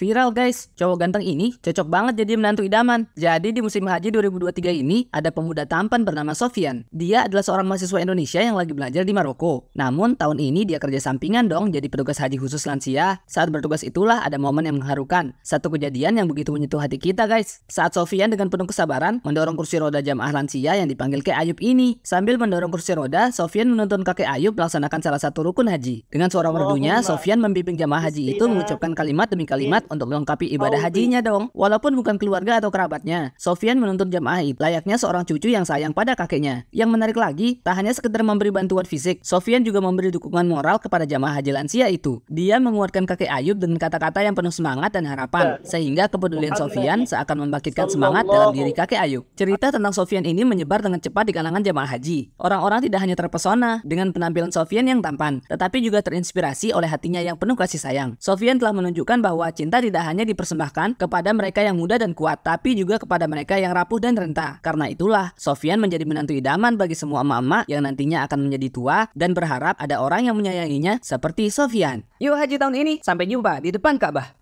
Viral guys, cowok ganteng ini cocok banget jadi menantu idaman. Jadi di musim haji 2023 ini ada pemuda tampan bernama Sofian. Dia adalah seorang mahasiswa Indonesia yang lagi belajar di Maroko. Namun tahun ini dia kerja sampingan dong jadi petugas haji khusus lansia. Saat bertugas itulah ada momen yang mengharukan. Satu kejadian yang begitu menyentuh hati kita guys. Saat Sofian dengan penuh kesabaran mendorong kursi roda jamaah lansia yang dipanggil Ke Ayub ini. Sambil mendorong kursi roda, Sofian menuntun kakek Ayub melaksanakan salah satu rukun haji. Dengan suara merdunya, Sofian membimbing jamaah haji itu mengucapkan kalimat demi kalimat untuk melengkapi ibadah hajinya dong, walaupun bukan keluarga atau kerabatnya. Sofian menuntut jamaah layaknya seorang cucu yang sayang pada kakeknya. Yang menarik lagi, tak hanya sekedar memberi bantuan fisik, Sofian juga memberi dukungan moral kepada jamaah haji lansia itu. Dia menguatkan kakek Ayub dengan kata-kata yang penuh semangat dan harapan, ya. sehingga kepedulian Sofian seakan membangkitkan semangat dalam diri kakek Ayub. Cerita tentang Sofian ini menyebar dengan cepat di kalangan jemaah haji. Orang-orang tidak hanya terpesona dengan penampilan Sofian yang tampan, tetapi juga terinspirasi oleh hatinya yang penuh kasih sayang. Sofian telah menunjukkan bahwa cinta tidak hanya dipersembahkan kepada mereka yang muda dan kuat, tapi juga kepada mereka yang rapuh dan rentah. Karena itulah, Sofian menjadi menantu idaman bagi semua mama yang nantinya akan menjadi tua dan berharap ada orang yang menyayanginya seperti Sofian. Yuk haji tahun ini, sampai jumpa di depan Ka'bah.